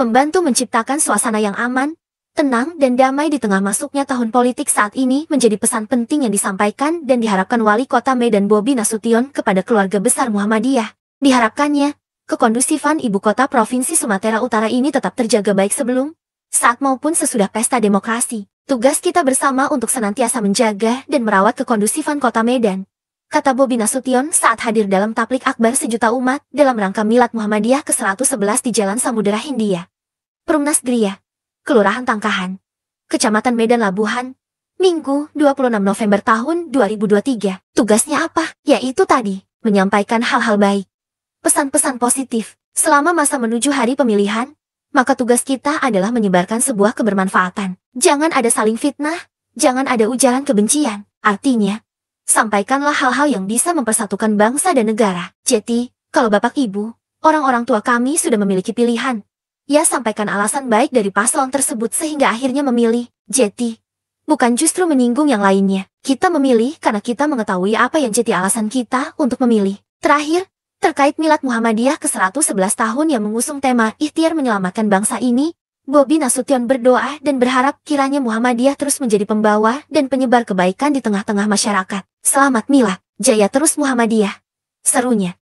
membantu menciptakan suasana yang aman, tenang dan damai di tengah masuknya tahun politik saat ini menjadi pesan penting yang disampaikan dan diharapkan Wali Kota Medan Bobi Nasution kepada keluarga besar Muhammadiyah. Diharapkannya, kekondusifan ibu kota Provinsi Sumatera Utara ini tetap terjaga baik sebelum, saat maupun sesudah pesta demokrasi. Tugas kita bersama untuk senantiasa menjaga dan merawat kekondusifan kota Medan kata Bobi Nasution saat hadir dalam taplik akbar sejuta umat dalam rangka Milad Muhammadiyah ke-111 di Jalan Samudera Hindia. Perumnas Gria, Kelurahan Tangkahan, Kecamatan Medan Labuhan, Minggu 26 November tahun 2023. Tugasnya apa? Yaitu tadi, menyampaikan hal-hal baik. Pesan-pesan positif. Selama masa menuju hari pemilihan, maka tugas kita adalah menyebarkan sebuah kebermanfaatan. Jangan ada saling fitnah, jangan ada ujaran kebencian. Artinya, sampaikanlah hal-hal yang bisa mempersatukan bangsa dan negara. Jadi, kalau Bapak Ibu, orang-orang tua kami sudah memiliki pilihan. Ia sampaikan alasan baik dari paslon tersebut sehingga akhirnya memilih Jetty. Bukan justru menyinggung yang lainnya. Kita memilih karena kita mengetahui apa yang jadi alasan kita untuk memilih. Terakhir, terkait Milad Muhammadiyah ke-111 tahun yang mengusung tema ikhtiar menyelamatkan bangsa ini, Bobi Nasution berdoa dan berharap kiranya Muhammadiyah terus menjadi pembawa dan penyebar kebaikan di tengah-tengah masyarakat. Selamat Milad, jaya terus Muhammadiyah. Serunya.